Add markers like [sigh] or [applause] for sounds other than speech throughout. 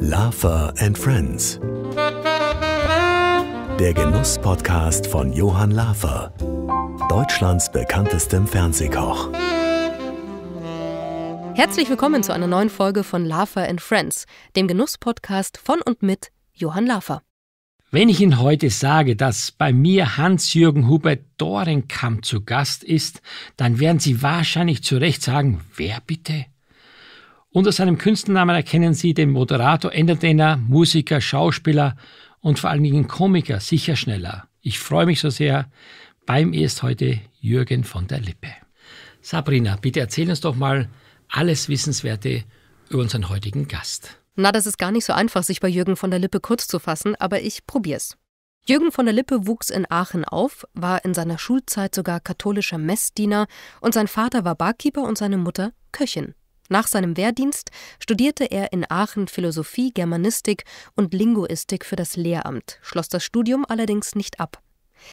Laffer and Friends. Der Genuss-Podcast von Johann Laffer, Deutschlands bekanntestem Fernsehkoch. Herzlich willkommen zu einer neuen Folge von Laffer and Friends, dem Genuss-Podcast von und mit Johann Laffer. Wenn ich Ihnen heute sage, dass bei mir Hans-Jürgen Hubert Dorenkamp zu Gast ist, dann werden Sie wahrscheinlich zu Recht sagen, wer bitte? Unter seinem Künstlernamen erkennen Sie den Moderator, Entertainer, Musiker, Schauspieler und vor allen Dingen Komiker, sicher schneller. Ich freue mich so sehr. Bei mir ist heute Jürgen von der Lippe. Sabrina, bitte erzähl uns doch mal alles Wissenswerte über unseren heutigen Gast. Na, das ist gar nicht so einfach, sich bei Jürgen von der Lippe kurz zu fassen, aber ich probier's. Jürgen von der Lippe wuchs in Aachen auf, war in seiner Schulzeit sogar katholischer Messdiener und sein Vater war Barkeeper und seine Mutter Köchin. Nach seinem Wehrdienst studierte er in Aachen Philosophie, Germanistik und Linguistik für das Lehramt, schloss das Studium allerdings nicht ab.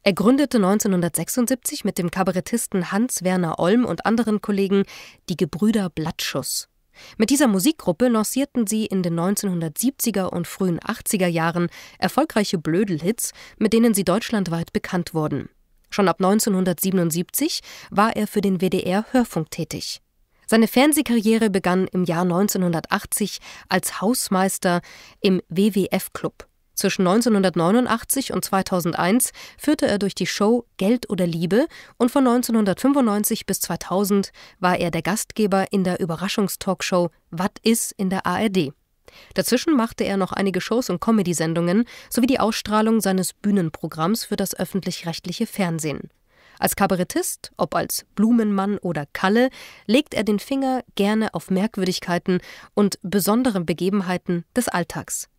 Er gründete 1976 mit dem Kabarettisten Hans Werner Olm und anderen Kollegen die Gebrüder Blattschuss. Mit dieser Musikgruppe lancierten sie in den 1970er und frühen 80er Jahren erfolgreiche Blödelhits, mit denen sie deutschlandweit bekannt wurden. Schon ab 1977 war er für den WDR Hörfunk tätig. Seine Fernsehkarriere begann im Jahr 1980 als Hausmeister im WWF Club. Zwischen 1989 und 2001 führte er durch die Show Geld oder Liebe und von 1995 bis 2000 war er der Gastgeber in der Überraschungstalkshow Wat is in der ARD. Dazwischen machte er noch einige Shows und Comedy-Sendungen sowie die Ausstrahlung seines Bühnenprogramms für das öffentlich-rechtliche Fernsehen. Als Kabarettist, ob als Blumenmann oder Kalle, legt er den Finger gerne auf Merkwürdigkeiten und besondere Begebenheiten des Alltags.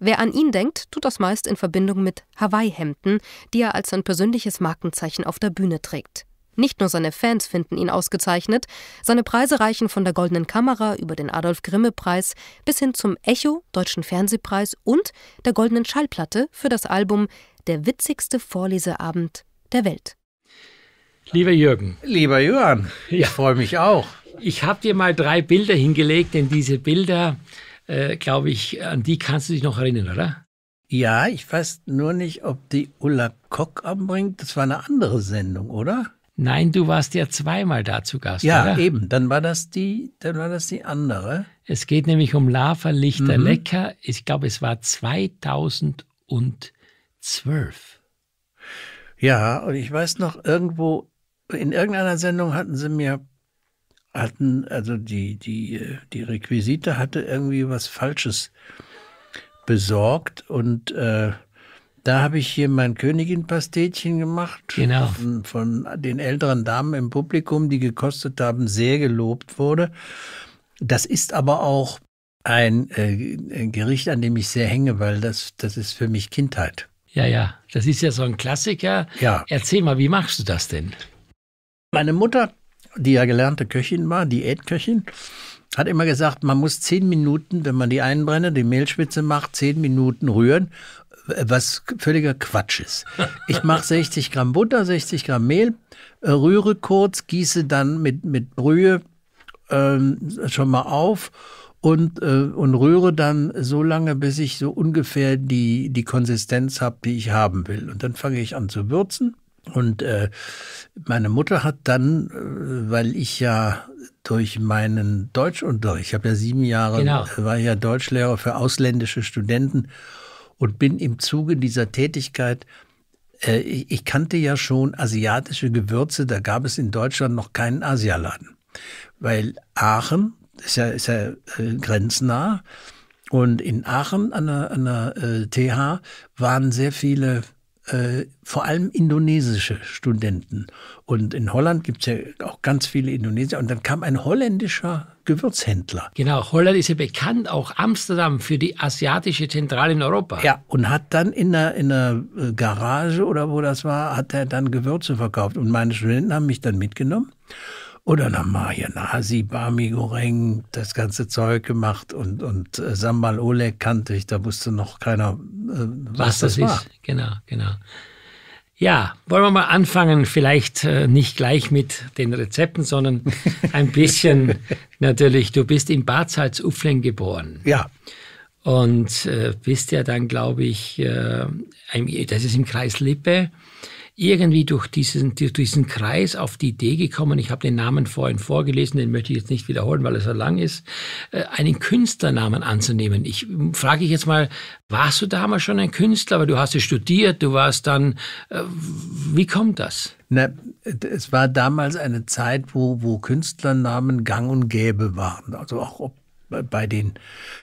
Wer an ihn denkt, tut das meist in Verbindung mit Hawaii-Hemden, die er als sein persönliches Markenzeichen auf der Bühne trägt. Nicht nur seine Fans finden ihn ausgezeichnet, seine Preise reichen von der Goldenen Kamera über den Adolf Grimme Preis bis hin zum Echo Deutschen Fernsehpreis und der Goldenen Schallplatte für das Album Der witzigste Vorleseabend der Welt. Lieber Jürgen. Lieber Jürgen, ich ja. freue mich auch. Ich habe dir mal drei Bilder hingelegt, denn diese Bilder äh, glaube ich, an die kannst du dich noch erinnern, oder? Ja, ich weiß nur nicht, ob die Ulla Kock anbringt. Das war eine andere Sendung, oder? Nein, du warst ja zweimal da zu Gast. Ja, oder? eben. Dann war das die, dann war das die andere. Es geht nämlich um Lava Lichter mhm. Lecker. Ich glaube, es war 2012. Ja, und ich weiß noch irgendwo in irgendeiner Sendung hatten sie mir hatten, also die, die, die Requisite hatte irgendwie was Falsches besorgt und äh, da habe ich hier mein Königin-Pastetchen gemacht genau. von, von den älteren Damen im Publikum, die gekostet haben, sehr gelobt wurde. Das ist aber auch ein, äh, ein Gericht, an dem ich sehr hänge, weil das, das ist für mich Kindheit. Ja, ja, das ist ja so ein Klassiker. Ja. Erzähl mal, wie machst du das denn? Meine Mutter die ja gelernte Köchin war, Diätköchin, hat immer gesagt, man muss zehn Minuten, wenn man die Einbrenne, die Mehlschwitze macht, zehn Minuten rühren, was völliger Quatsch ist. Ich mache 60 Gramm Butter, 60 Gramm Mehl, äh, rühre kurz, gieße dann mit, mit Brühe ähm, schon mal auf und, äh, und rühre dann so lange, bis ich so ungefähr die, die Konsistenz habe, die ich haben will. Und dann fange ich an zu würzen und äh, meine Mutter hat dann, äh, weil ich ja durch meinen Deutschunterricht, ich habe ja sieben Jahre, genau. Äh, war ja Deutschlehrer für ausländische Studenten und bin im Zuge dieser Tätigkeit ich kannte ja schon asiatische Gewürze, da gab es in Deutschland noch keinen Asialaden. Weil Aachen ist ja, ist ja grenznah und in Aachen an der, an der TH waren sehr viele äh, vor allem indonesische Studenten. Und in Holland gibt es ja auch ganz viele Indonesier. Und dann kam ein holländischer Gewürzhändler. Genau, Holland ist ja bekannt, auch Amsterdam für die asiatische Zentrale in Europa. Ja, und hat dann in der, in der äh, Garage oder wo das war, hat er dann Gewürze verkauft. Und meine Studenten haben mich dann mitgenommen. Oder dann mal hier Nasi, Bami Goreng, das ganze Zeug gemacht und, und äh, Sambal Oleg kannte ich, da wusste noch keiner, äh, was, was, das, das war. Genau, genau. Ja, wollen wir mal anfangen, vielleicht äh, nicht gleich mit den Rezepten, sondern [laughs] ein bisschen natürlich, du bist in Bad Salzuflen geboren. Ja. Und äh, bist ja dann, glaube ich, äh, das ist im Kreis Lippe irgendwie durch diesen, durch diesen Kreis auf die Idee gekommen, ich habe den Namen vorhin vorgelesen, den möchte ich jetzt nicht wiederholen, weil er so lang ist, äh, einen Künstlernamen anzunehmen. Ich frage ich jetzt mal, warst du damals schon ein Künstler, aber du hast es studiert, du warst dann, äh, wie kommt das? Na, es war damals eine Zeit, wo, wo Künstlernamen gang und gäbe waren. Also auch ob, bei, den,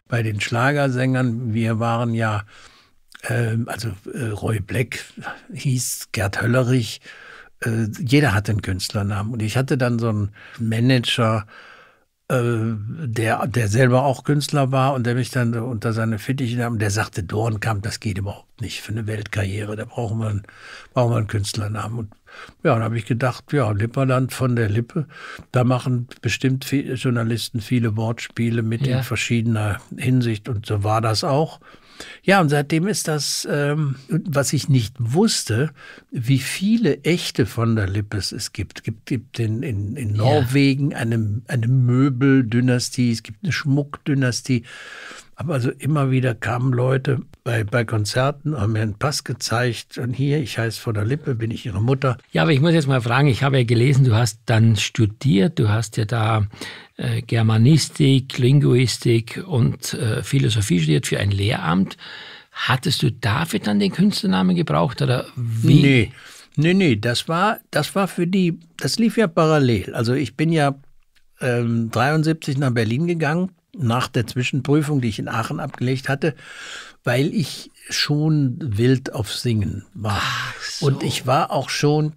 bei den Schlagersängern, wir waren ja ähm, also äh, Roy Black hieß, Gerd Höllerich, äh, jeder hatte einen Künstlernamen. Und ich hatte dann so einen Manager, äh, der, der selber auch Künstler war und der mich dann unter seine Fittiche nahm, der sagte, Dornkamp, das geht überhaupt nicht für eine Weltkarriere, da brauchen wir einen, brauchen einen Künstlernamen. Und ja, dann habe ich gedacht, ja, Lipperland von der Lippe, da machen bestimmt viele Journalisten viele Wortspiele mit ja. in verschiedener Hinsicht und so war das auch. Ja, und seitdem ist das, ähm, was ich nicht wusste, wie viele echte von der Lippes es gibt. Es gibt, gibt in, in, in Norwegen ja. eine, eine Möbeldynastie, es gibt eine Schmuckdynastie. Aber also immer wieder kamen Leute bei, bei Konzerten, haben mir einen Pass gezeigt und hier, ich heiße von der Lippe, bin ich ihre Mutter. Ja, aber ich muss jetzt mal fragen, ich habe ja gelesen, du hast dann studiert, du hast ja da äh, Germanistik, Linguistik und äh, Philosophie studiert für ein Lehramt. Hattest du dafür dann den Künstlernamen gebraucht oder wie? Nee. Nee, nee, das war, das war für die, das lief ja parallel. Also ich bin ja ähm, 73 nach Berlin gegangen, nach der Zwischenprüfung, die ich in Aachen abgelegt hatte, weil ich schon wild auf Singen war. So. Und ich war auch schon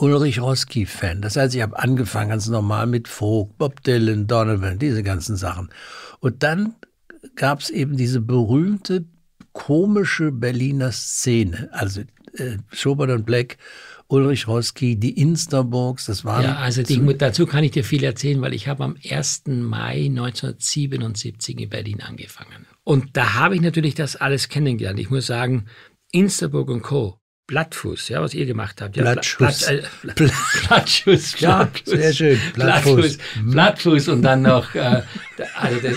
Ulrich Roski-Fan. Das heißt, ich habe angefangen ganz normal mit Vogt, Bob Dylan, Donovan, diese ganzen Sachen. Und dann gab es eben diese berühmte, komische Berliner Szene. Also äh, Schubert und Black Ulrich Roski, die Insterburgs, das waren. Ja, also die, dazu kann ich dir viel erzählen, weil ich habe am 1. Mai 1977 in Berlin angefangen. Und da habe ich natürlich das alles kennengelernt. Ich muss sagen, Insterburg und Co. Blattfuß, ja, was ihr gemacht habt. Ja, Blattschuss. Blatt, äh, Blatt, Blattschuss, Blattfuß. [laughs] Ja, sehr schön. Blattfuß. Blattfuß, mhm. Blattfuß und dann noch, äh, also das,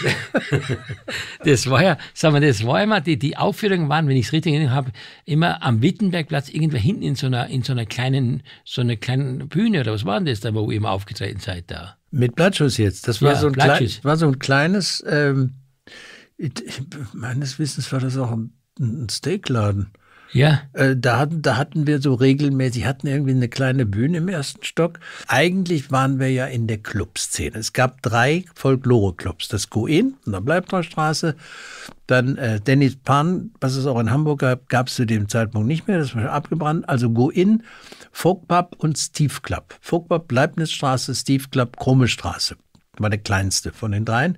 [laughs] das war ja, sagen wir, das war immer, die, die Aufführungen waren, wenn ich es richtig erinnere, habe, immer am Wittenbergplatz irgendwer hinten in so einer, in so einer kleinen, so einer kleinen Bühne oder was war denn das da, wo ihr immer aufgetreten seid da? Mit Blattschuss jetzt. Das war, ja, so, ein klein, war so ein kleines, ähm, meines Wissens war das auch ein, ein Steakladen. Ja. Äh, da, hatten, da hatten wir so regelmäßig, hatten irgendwie eine kleine Bühne im ersten Stock. Eigentlich waren wir ja in der Clubszene. Es gab drei Folklore-Clubs. Das Coen in der Bleibtreustraße, dann äh, Dennis Pan, was es auch in Hamburg gab, gab es zu dem Zeitpunkt nicht mehr, das war schon abgebrannt. Also Go-In, Folkpub und Steve Club. Folkpub, Leibnizstraße, Steve Club, Krumme Straße war der kleinste von den dreien.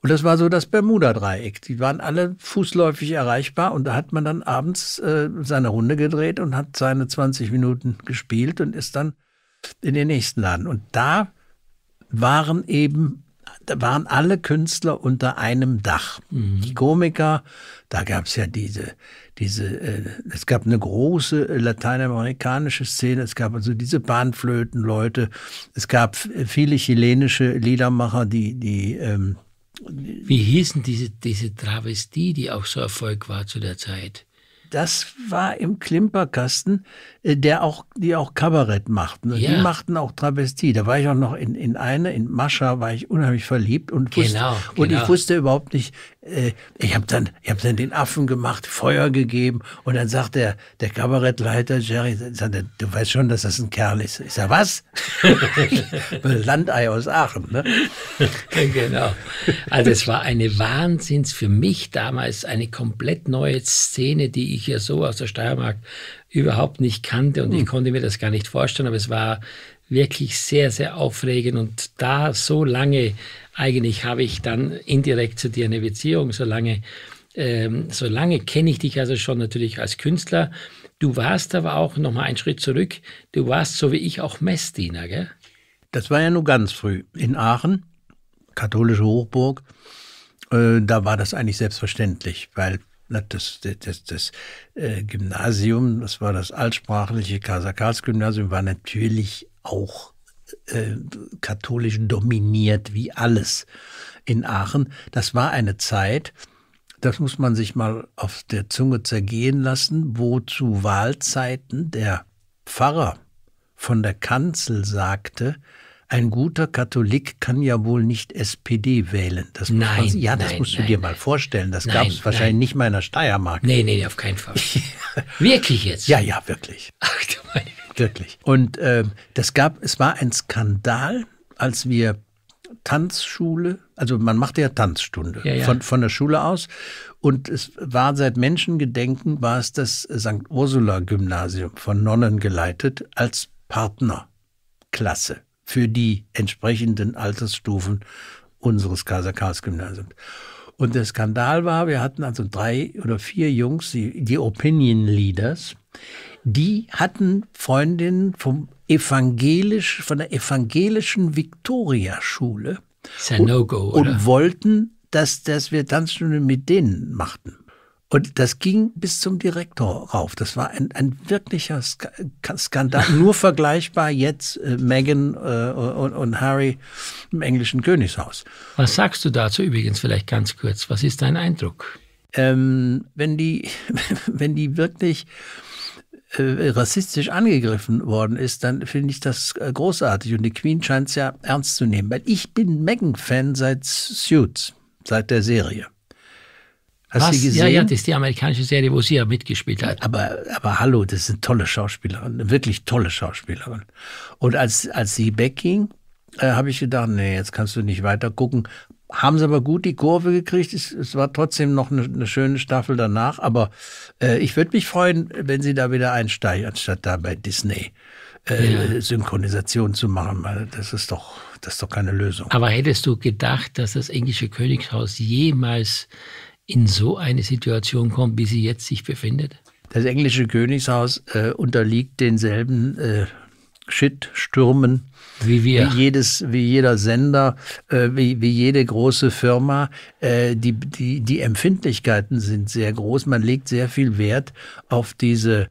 Und das war so das Bermuda-Dreieck. Die waren alle fußläufig erreichbar und da hat man dann abends äh, seine Runde gedreht und hat seine 20 Minuten gespielt und ist dann in den nächsten Laden. Und da waren eben, da waren alle Künstler unter einem Dach. Mhm. Die Komiker, da gab es ja diese diese, äh, es gab eine große äh, lateinamerikanische Szene, es gab also diese Bahnflötenleute, es gab äh, viele chilenische Liedermacher, die, die ähm, wie hießen diese, diese Travestie, die auch so Erfolg war zu der Zeit? das war im Klimperkasten, äh, der auch, die auch Kabarett machten. Und ja. die machten auch Travestie. Da war ich auch noch in, in eine, in Mascha war ich unheimlich verliebt und, wusste, genau, genau. und ich genau. wusste überhaupt nicht, äh, ich habe dann, hab dann den Affen gemacht, Feuer gegeben und dann sagt der, der Kabarettleiter Jerry, sagt er, du weißt schon, dass das ein Kerl ist. Ich sage, was? [laughs] Landei aus Aachen. Ne? [laughs] genau. Also es war eine Wahnsinns für mich damals eine komplett neue Szene, die ich ja so aus der Steiermark überhaupt nicht kannte und hm. ich konnte mir das gar nicht vorstellen, aber es war wirklich sehr, sehr aufregend. Und da so lange, eigentlich habe ich dann indirekt zu dir eine Beziehung, so lange, ähm, so lange kenne ich dich also schon natürlich als Künstler. Du warst aber auch, nochmal einen Schritt zurück, du warst so wie ich auch Messdiener, gell? Das war ja nur ganz früh. In Aachen, katholische Hochburg, äh, da war das eigentlich selbstverständlich, weil das, das, das äh, Gymnasium, das war das altsprachliche Karl-Karls-Gymnasium, war natürlich auch äh, katholisch dominiert wie alles in Aachen. Das war eine Zeit, das muss man sich mal auf der Zunge zergehen lassen, wo zu Wahlzeiten der Pfarrer von der Kanzel sagte, ein guter Katholik kann ja wohl nicht SPD wählen. Das nein, man, ja, das nein, musst du nein, dir mal vorstellen. Das gab es wahrscheinlich nicht meiner Steiermark. Nee, nee, auf keinen Fall. [laughs] wirklich jetzt? Ja, ja, wirklich. Ach du meine Wirklich. Und äh, das gab, es war ein Skandal, als wir Tanzschule, also man machte ja Tanzstunde ja, ja. Von, von der Schule aus. Und es war seit Menschengedenken, war es das St. Ursula-Gymnasium von Nonnen geleitet als Partnerklasse für die entsprechenden Altersstufen unseres Kaiser-Karls-Gymnasiums. Und der Skandal war, wir hatten also drei oder vier Jungs, die, die Opinion Leaders, die hatten Freundinnen vom evangelisch, von der evangelischen Viktoria-Schule. Ist ja No-Go, Und wollten, dass, dass wir Tanzstunde mit denen machten. Und das ging bis zum Direktor rauf. Das war ein, ein wirklicher Skandal. [laughs] Nur vergleichbar jetzt äh, Meghan äh, und, und, Harry im englischen Königshaus. Was sagst du dazu übrigens vielleicht ganz kurz? Was ist dein Eindruck? Ähm, wenn, die, [laughs] wenn die wirklich äh, rassistisch angegriffen worden ist, dann finde ich das äh, großartig. Und die Queen scheint es ja ernst zu nehmen. Weil ich bin Meghan-Fan seit Suits, seit der Serie. Hast du sie gesehen? Ja, ja, das ist die amerikanische Serie, wo sie ja mitgespielt hat. Aber, aber hallo, das ist eine tolle Schauspielerin, eine wirklich tolle Schauspielerin. Und als, als sie wegging, äh, habe ich gedacht, nee, jetzt kannst du nicht weiter gucken. Haben sie aber gut die Kurve gekriegt. Es, es war trotzdem noch eine, eine, schöne Staffel danach. Aber äh, ich würde mich freuen, wenn sie da wieder einsteigt, anstatt da bei Disney äh, ja. Synchronisation zu machen. Das ist doch, das ist doch keine Lösung. Aber hättest du gedacht, dass das englische Königshaus jemals in so eine Situation kommt, wie sie jetzt sich befindet? Das englische Königshaus äh, unterliegt denselben äh, Shitstürmen wie wir. Wie, jedes, wie jeder Sender, äh, wie, wie jede große Firma. Äh, die, die, die Empfindlichkeiten sind sehr groß. Man legt sehr viel Wert auf diese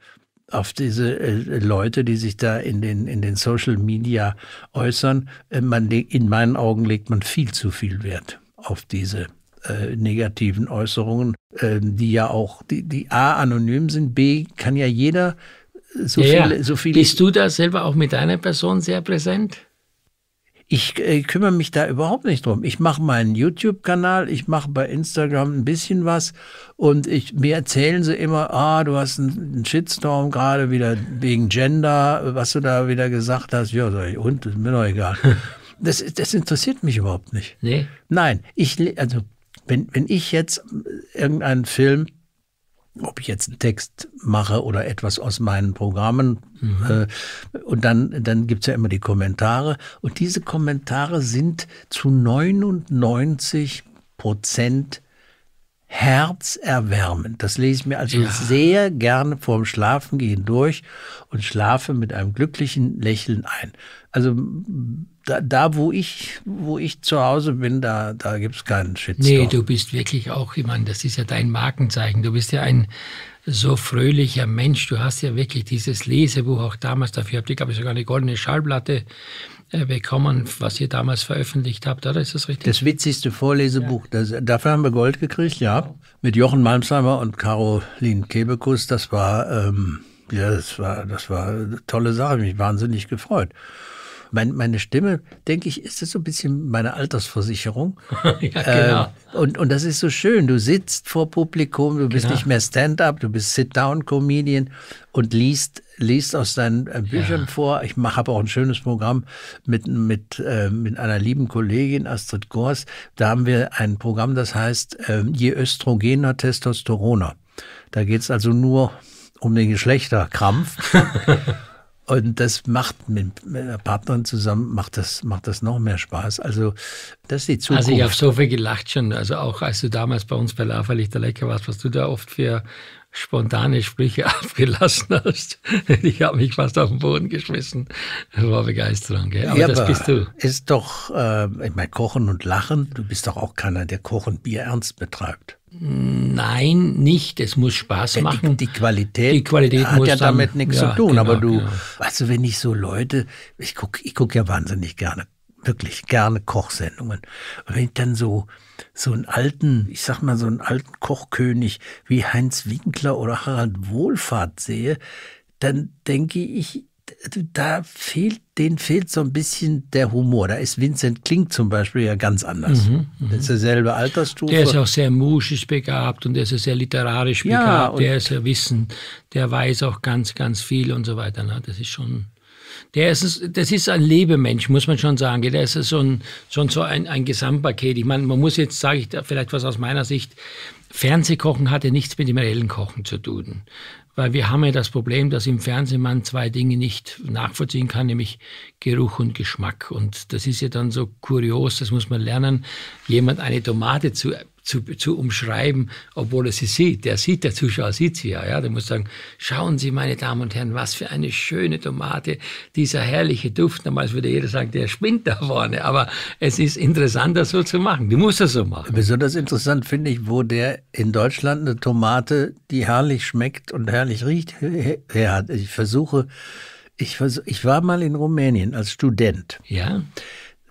auf diese äh, Leute, die sich da in den, in den Social Media äußern. Äh, man, in meinen Augen legt man viel zu viel Wert auf diese äh, negativen Äußerungen, äh, die ja auch, die, die A anonym sind, B kann ja jeder äh, so ja, viele, so viele. Bist du da selber auch mit deiner Person sehr präsent? Ich äh, kümmere mich da überhaupt nicht drum. Ich mache meinen YouTube-Kanal, ich mache bei Instagram ein bisschen was und ich, mir erzählen sie immer, ah, du hast einen Shitstorm gerade wieder wegen Gender, was du da wieder gesagt hast. Ja, sag ich, und, ist mir doch egal. [laughs] Das, das interessiert mich überhaupt nicht. Nee. Nein, ich, also wenn, wenn ich jetzt irgendeinen Film ob ich jetzt einen Text mache oder etwas aus meinen Programmen. Mhm. Äh, und dann, dann es ja immer die Kommentare. Und diese Kommentare sind zu 99 Prozent herzerwärmend. Das lese ich mir also ja. sehr gerne vorm Schlafengehen durch und schlafe mit einem glücklichen Lächeln ein. Also da, da, wo ich, wo ich zu Hause bin, da, da gibt's keinen Shitstorm. Nee, du bist wirklich auch, ich meine, das ist ja dein Markenzeichen. Du bist ja ein so fröhlicher Mensch. Du hast ja wirklich dieses Lesebuch auch damals dafür. Habt ihr, glaube ich, sogar eine goldene Schallplatte äh, bekommen, was ihr damals veröffentlicht habt, oder ist das richtig? Das witzigste Vorlesebuch, ja. das, dafür haben wir Gold gekriegt, ja. Mit Jochen Malmsheimer und Caroline Kebekus, das war, ähm, ja, das war, das war eine tolle Sache, mich wahnsinnig gefreut mein, meine Stimme, denke ich, ist das so ein bisschen meine Altersversicherung. [laughs] ja, genau. Ähm, und, und das ist so schön. Du sitzt vor Publikum, du bist genau. nicht mehr Stand-up, du bist Sit-Down-Comedian und liest, liest aus deinen äh, Büchern ja. vor. Ich habe auch ein schönes Programm mit, mit, äh, mit einer lieben Kollegin, Astrid Gors. Da haben wir ein Programm, das heißt äh, Je Östrogener, Testosteroner. Da geht es also nur um den Geschlechterkrampf. [laughs] Und das macht mit Partnerin zusammen, macht das, macht das noch mehr Spaß. Also, das ist die Zukunft. Also, ich habe so viel gelacht schon. Also, auch als du damals bei uns bei Lava Lecker warst, was du da oft für spontane Sprüche [laughs] abgelassen hast. Ich habe mich fast auf den Boden geschmissen. Das war Begeisterung. Gell? Aber ja, das aber bist du. Ist doch, äh, ich meine, Kochen und Lachen, du bist doch auch keiner, der Kochen Bier ernst betreibt. Nein, nicht. Es muss Spaß äh, machen. Die, die Qualität, die Qualität hat ja damit nichts ja, zu tun. Genau, aber du, genau. weißt du, wenn ich so Leute, ich gucke ich guck ja wahnsinnig gerne, wirklich gerne Kochsendungen. Und wenn ich dann so so einen alten, ich sag mal so einen alten Kochkönig wie Heinz Winkler oder Harald Wohlfahrt sehe, dann denke ich, da fehlt, denen fehlt so ein bisschen der Humor. Da ist Vincent Kling zum Beispiel ja ganz anders. Mhm, mhm. das ist derselbe Altersstufe. Der ist auch sehr musisch begabt und der ist sehr literarisch begabt. Ja, der ist ja Wissen, der weiß auch ganz, ganz viel und so weiter. Das ist schon der ist, das ist ein Lebemensch, muss man schon sagen. Der ist so ein, schon so ein, ein Gesamtpaket. Ich meine, man muss jetzt, sage ich da vielleicht was aus meiner Sicht, Fernsehkochen hatte nichts mit dem reellen Kochen zu tun. Weil wir haben ja das Problem, dass im Fernsehen man zwei Dinge nicht nachvollziehen kann, nämlich Geruch und Geschmack. Und das ist ja dann so kurios, das muss man lernen, jemand eine Tomate zu zu, zu umschreiben, obwohl er sie sieht. Der sieht, der Zuschauer sieht sie ja. ja. Der muss sagen, schauen Sie, meine Damen und Herren, was für eine schöne Tomate, dieser herrliche Duft. Damals würde jeder sagen, der spinnt da vorne. Aber es ist interessant, das so zu machen. Du musst das so machen. Besonders interessant finde ich, wo der in Deutschland eine Tomate, die herrlich schmeckt und herrlich riecht, her hat. Ich versuche, ich, versuch, ich war mal in Rumänien als Student. Ja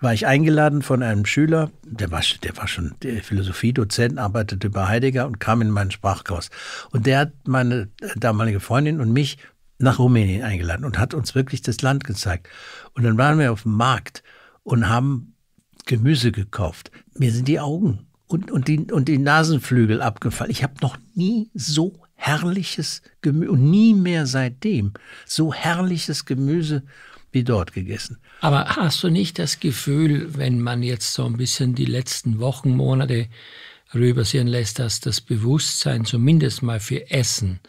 war ich eingeladen von einem Schüler, der war, der war schon der Philosophiedozent, arbeitete bei Heidegger und kam in meinen Sprachkurs. Und der hat meine damalige Freundin und mich nach Rumänien eingeladen und hat uns wirklich das Land gezeigt. Und dann waren wir auf dem Markt und haben Gemüse gekauft. Mir sind die Augen und, und, die, und die Nasenflügel abgefallen. Ich habe noch nie so herrliches Gemüse und nie mehr seitdem so herrliches Gemüse wie dort gegessen. Aber hast du nicht das Gefühl, wenn man jetzt so ein bisschen die letzten Wochen, Monate rübersehen lässt, dass das Bewusstsein zumindest mal für Essen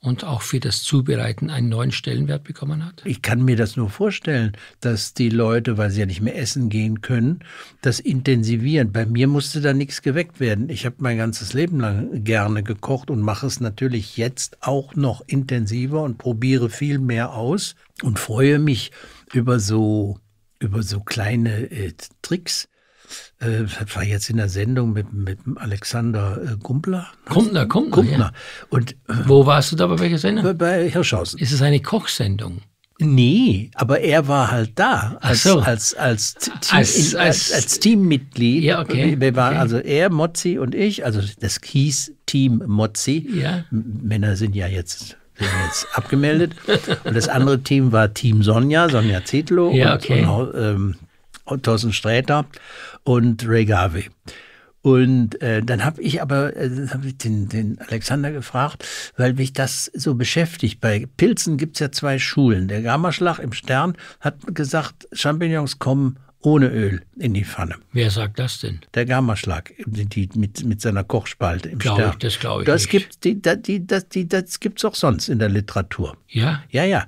und auch für das Zubereiten einen neuen Stellenwert bekommen hat? Ich kann mir das nur vorstellen, dass die Leute, weil sie ja nicht mehr essen gehen können, das intensivieren. Bei mir musste da nichts geweckt werden. Ich habe mein ganzes Leben lang gerne gekocht und mache es natürlich jetzt auch noch intensiver und probiere viel mehr aus und freue mich über so über so kleine äh, Tricks äh, das war jetzt in der Sendung mit, mit Alexander äh, Gumpler. Kumpner, Gumpler. Gumpler. Ja. Und, äh, Wo warst du da bei welcher Sendung? Bei, bei Hirschhausen. Ist es eine Kochsendung? Nee, aber er war halt da als, so. als, als, als, als, als, Teammitglied. Ja, okay. Wir waren okay. also er, Mozzi und ich, also das hieß Team Mozzi. Ja. Männer sind ja jetzt, sind jetzt abgemeldet. Und das andere Team war Team Sonja, Sonja Zitlo ja, und, okay. und ähm, Thorsten Sträter und Ray Garvey. Und äh, dann habe ich aber äh, hab ich den, den Alexander gefragt, weil mich das so beschäftigt. Bei Pilzen gibt es ja zwei Schulen. Der Gammaschlag im Stern hat gesagt, Champignons kommen ohne Öl in die Pfanne. Wer sagt das denn? Der Gammaschlag die, mit, mit seiner Kochspalte im glaub Stern. Ich, das glaube ich das nicht. Gibt, die, die, das, die, das gibt's auch sonst in der Literatur. Ja? Ja, ja.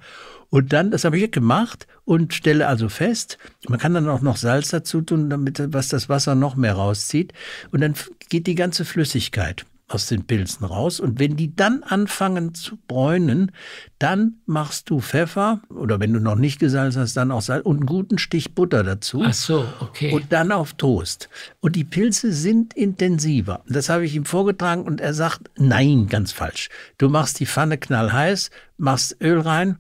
Und dann, das habe ich gemacht und stelle also fest, man kann dann auch noch Salz dazu tun, damit was das Wasser noch mehr rauszieht. Und dann geht die ganze Flüssigkeit aus den Pilzen raus. Und wenn die dann anfangen zu bräunen, dann machst du Pfeffer oder wenn du noch nicht gesalzt hast, dann auch Salz und einen guten Stich Butter dazu. Ach so, okay. Und dann auf Toast. Und die Pilze sind intensiver. Das habe ich ihm vorgetragen und er sagt, nein, ganz falsch. Du machst die Pfanne knallheiß, machst Öl rein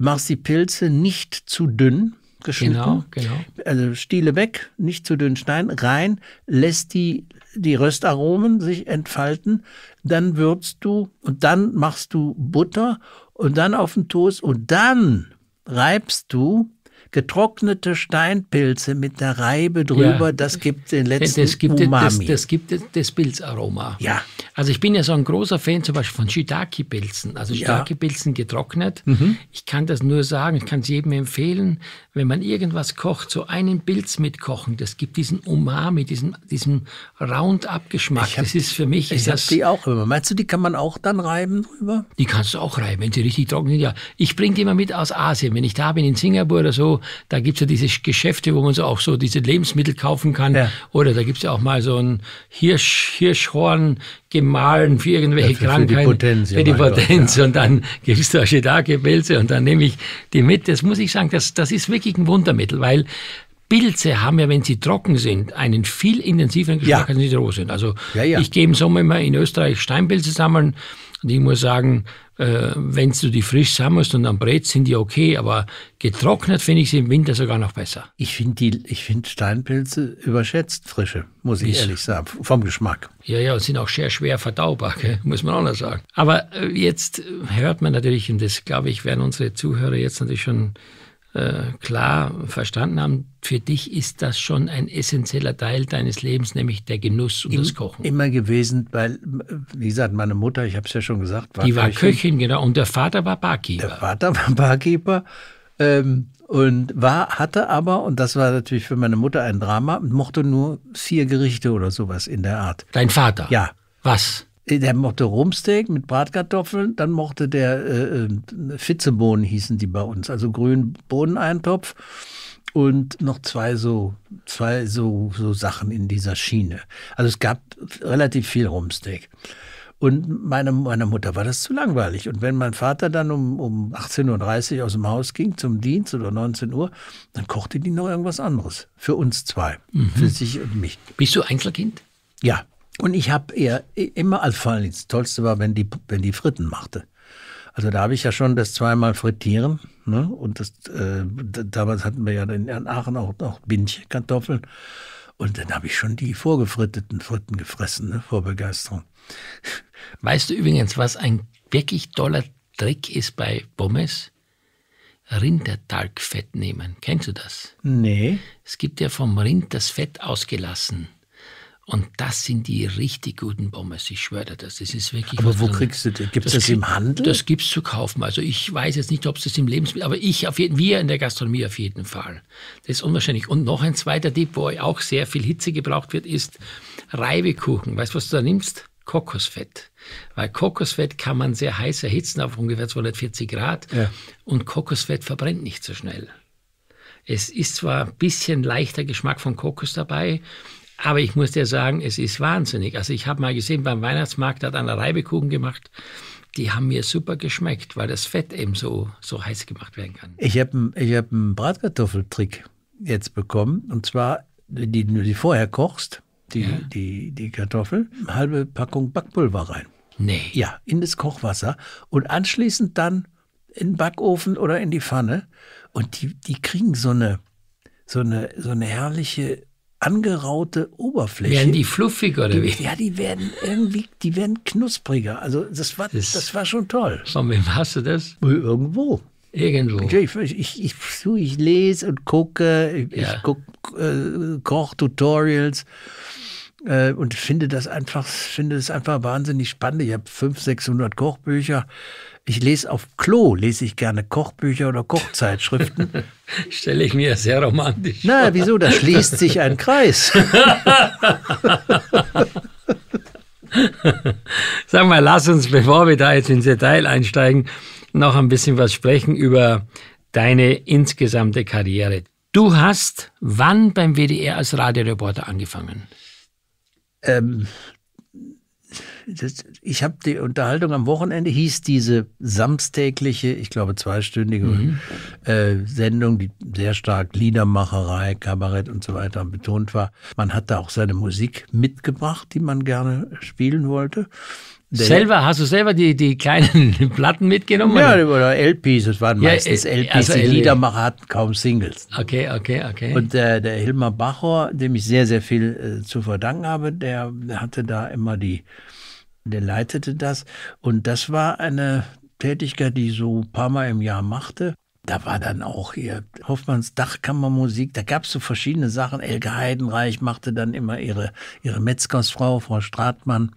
machst die Pilze nicht zu dünn geschnitten. Genau, genau. Also Stiele weg, nicht zu dünn Stein, rein, lässt die, die Röstaromen sich entfalten, dann würzt du und dann machst du Butter und dann auf den Toast und dann reibst du getrocknete Steinpilze mit der Reibe drüber, ja. das gibt den letzten das gibt, Umami. Das, das gibt das Pilzaroma. Ja. Also ich bin ja so ein großer Fan zum Beispiel von Shiitake-Pilzen, also Shiitake-Pilzen getrocknet. Mhm. Ich kann das nur sagen, ich kann es jedem empfehlen, wenn man irgendwas kocht, so einen Pilz mitkochen, das gibt diesen Umami, diesen, diesen Round-Up-Geschmack. Das ist für mich... Ich habe die auch immer. Meinst du, die kann man auch dann reiben drüber? Die kannst du auch reiben, wenn sie richtig trocken sind, ja. Ich bringe die immer mit aus Asien, wenn ich da bin in Singapur oder so, da gibt es ja diese Geschäfte, wo man so auch so diese Lebensmittel kaufen kann. Ja. Oder da gibt es ja auch mal so ein Hirsch, Hirschhorn gemahlen für irgendwelche ja, für, Krankheiten. Für die Potenz. Für die Potenz. Ja. Und dann gibt's da Shiitake-Pilze und dann nehme ich die mit. Das muss ich sagen, das, das ist wirklich ein Wundermittel, weil Pilze haben ja, wenn sie trocken sind, einen viel intensiveren Geschmack, ja. als sie roh sind. Also ja, ja. ich gehe im Sommer immer in Österreich Steinpilze sammeln und ich muss sagen, äh, wenn du die frisch sammelst und am Brett sind die okay, aber getrocknet finde ich sie im Winter sogar noch besser. Ich finde find Steinpilze überschätzt frische, muss ich Ist. ehrlich sagen, vom Geschmack. Ja, ja, und sind auch sehr schwer verdaubar, gell? [laughs] muss man auch noch sagen. Aber äh, jetzt hört man natürlich, und das glaube ich, werden unsere Zuhörer jetzt natürlich schon äh, klar verstanden haben, für dich ist das schon ein essentieller Teil deines Lebens, nämlich der Genuss und Im, das Kochen. Immer gewesen, weil, äh, wie gesagt, meine Mutter, ich habe es ja schon gesagt, war Die war Köchin, Köchin, genau, und der Vater war Barkeeper. Der Vater war Barkeeper. Ähm, und war, hatte aber, und das war natürlich für meine Mutter ein Drama, mochte nur vier Gerichte oder sowas in der Art. Dein Vater? Ja. Was? Äh, der mochte Rumsteak mit Bratkartoffeln, dann mochte der äh, ähm, Fitzebohnen hießen die bei uns, also grünen Bohneneintopf und noch zwei so zwei so so Sachen in dieser Schiene. Also es gab relativ viel Rumsteak. Und meine, meiner Mutter war das zu langweilig. Und wenn mein Vater dann um, um 18.30 Uhr aus dem Haus ging zum Dienst oder 19 Uhr, dann kochte die noch irgendwas anderes. Für uns zwei. Mhm. Für sich und mich. Bist du Einzelkind? Ja. Und ich habe ihr immer, also vor allem das Tollste war, wenn die, wenn die Fritten machte. Also da habe ich ja schon das zweimal frittieren. Ne? Und das, äh, damals hatten wir ja in Aachen auch, noch Bindchenkartoffeln. Und dann habe ich schon die vorgefritteten Fritten gefressen, ne? vor Begeisterung. [laughs] Weißt du übrigens, was ein wirklich toller Trick ist bei Pommes? Rindertalgfett nehmen. Kennst du das? Nee. Es gibt ja vom Rind das Fett ausgelassen. Und das sind die richtig guten Pommes. Ich schwöre dir das. Das ist wirklich. Aber wo drin. kriegst du das? Gibt es das, das, im Handel? Das gibt's zu kaufen. Also ich weiß jetzt nicht, ob es das im Lebensmittel, aber ich auf jeden, wir in der Gastronomie auf jeden Fall. Das ist unwahrscheinlich. Und noch ein zweiter Tipp, wo auch sehr viel Hitze gebraucht wird, ist Reibekuchen. Weißt du, was du da nimmst? Kokosfett. Weil Kokosfett kann man sehr heiß erhitzen auf ungefähr 240 Grad ja. und Kokosfett verbrennt nicht so schnell. Es ist zwar ein bisschen leichter Geschmack von Kokos dabei, aber ich muss dir sagen, es ist wahnsinnig. Also ich habe mal gesehen, beim Weihnachtsmarkt hat einer Reibekuchen gemacht. Die haben mir super geschmeckt, weil das Fett eben so, so heiß gemacht werden kann. Ich habe einen ich hab einen Bratkartoffeltrick jetzt bekommen. Und zwar, wenn du die vorher kochst, die, ja. die, die Kartoffel, eine halbe Packung Backpulver rein. Nee. Ja, in das Kochwasser. Und anschließend dann in den Backofen oder in die Pfanne. Und die, die kriegen so eine, so eine, so eine herrliche angeraute Oberfläche. Werden die fluffig oder die, wie? Ja, die werden irgendwie, die werden knuspriger. Also das war, das, das war schon toll. Von wem hast du das? Irgendwo. Irgendwo. Ich, ich, ich, ich lese und gucke, ich, ja. gucke äh, Kochtutorials äh, und finde das einfach, finde es einfach wahnsinnig spannend. Ich habe 500, 600 Kochbücher ich lese auf Klo, lese ich gerne Kochbücher oder Kochzeitschriften. [laughs] Stelle ich mir sehr romantisch. Na, wieso? Da schließt sich ein Kreis. [laughs] Sag mal, lass uns, bevor wir da jetzt ins Detail einsteigen, noch ein bisschen was sprechen über deine insgesamte Karriere. Du hast wann beim WDR als Radioreporter angefangen? Ähm, das, ich habe die Unterhaltung am Wochenende, hieß diese samstägliche, ich glaube zweistündige mhm. äh, Sendung, die sehr stark Liedermacherei, Kabarett und so weiter betont war. Man hat da auch seine Musik mitgebracht, die man gerne spielen wollte. Der selber, hast du selber die, die kleinen [laughs] Platten mitgenommen? Ja, oder, LPs, das waren ja, meistens äh, LPs. Also die Liedermacher hatten kaum Singles. Okay, okay, okay. Und äh, der Hilmar Bachor, dem ich sehr, sehr viel äh, zu verdanken habe, der hatte da immer die der leitete das. Und das war eine Tätigkeit, die ich so ein paar Mal im Jahr machte. Da war dann auch hier Hoffmanns Dachkammermusik. Da gab es so verschiedene Sachen. Elke Heidenreich machte dann immer ihre, ihre Metzgersfrau, Frau Stratmann.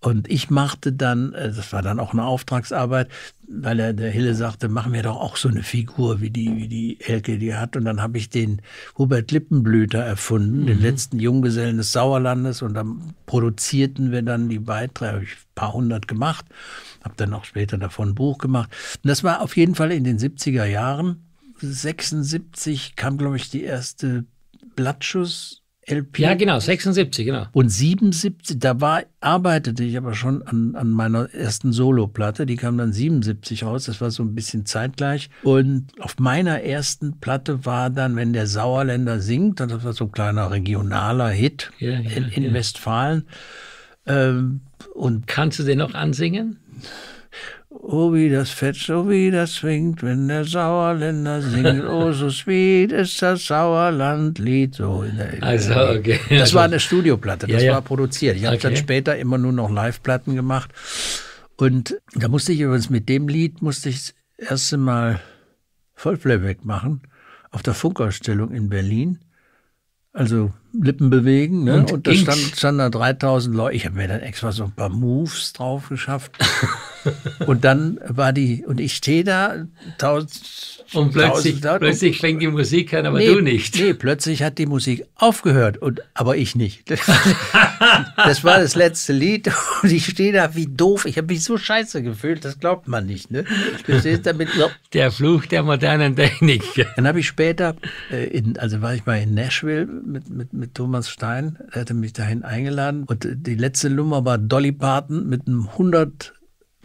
Und ich machte dann, äh, das war dann auch eine Auftragsarbeit, weil er, der Hille sagte, mach mir doch auch so eine Figur, wie die, wie die Elke die hat. Und dann habe ich den Hubert Lippenblüter erfunden, mhm. den letzten Junggesellen des Sauerlandes. Und dann produzierten wir dann die Beiträge, habe ich ein paar hundert gemacht, habe dann auch später davon ein Buch gemacht. Und das war auf jeden Fall in den 70er Jahren. 76 kam, glaube ich, die erste Blattschuss LP. Ja, genau, 76, genau. Und 77, da war, arbeitete ich aber schon an, an meiner ersten Solo-Platte. Die kam dann 77 raus. Das war so ein bisschen zeitgleich. Und auf meiner ersten Platte war dann, wenn der Sauerländer singt, das war so ein kleiner regionaler Hit ja, ja, in, in ja. Westfalen. Ähm, und Kannst du den noch ansingen? Oh, wie das Fett so wie das swingt, wenn der Sauerländer singt. Oh, so sweet ist das Sauerlandlied. So in der also, okay. Das war eine Studioplatte, das ja, ja. war produziert. Ich habe okay. dann später immer nur noch Live-Platten gemacht. Und da musste ich übrigens mit dem Lied, musste ich das erste Mal Vollplayback machen auf der Funkausstellung in Berlin. Also Lippen bewegen. Ne? Und, und da stand, stand da 3000 Leute. Ich habe mir dann extra so ein paar Moves drauf geschafft. [laughs] und dann war die, und ich stehe da, tausend, und plötzlich, tausend, plötzlich und, fängt die Musik an, aber nee, du nicht. Nee, plötzlich hat die Musik aufgehört, und, aber ich nicht. das war das letzte Lied und ich stehe da wie doof. Ich habe mich so scheiße gefühlt, das glaubt man nicht. Ne? Ich damit, so. Der Fluch der modernen Technik. Dann habe ich später, äh, in, also war ich mal in Nashville mit, mit, mit Thomas Stein, er hatte mich dahin eingeladen und die letzte Nummer war Dolly Parton mit einem 100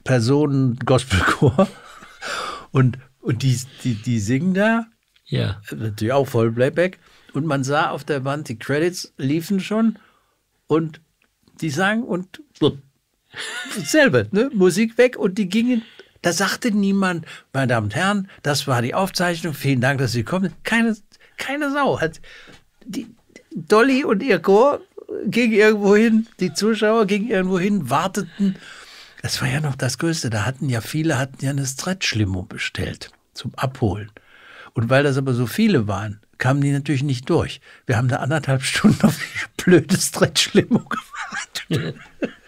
Personen Gospelchor und, und die, die, die singen da. Ja. Natürlich auch voll Playback. Und man sah auf der Wand, die Credits liefen schon und die sangen und dasselbe, ne? Musik weg und die gingen. Da sagte niemand, meine Damen und Herren, das war die Aufzeichnung, vielen Dank, dass Sie kommen. Keine, keine Sau. Hat die, Dolly und ihr Chor gingen irgendwo hin, die Zuschauer gingen irgendwo hin, warteten das war ja noch das Größte. Da hatten ja viele hatten ja eine Stretch-Limo bestellt zum Abholen. Und weil das aber so viele waren, kamen die natürlich nicht durch. Wir haben da anderthalb [laughs] Stunden auf die blöde Stretch-Limo gewartet.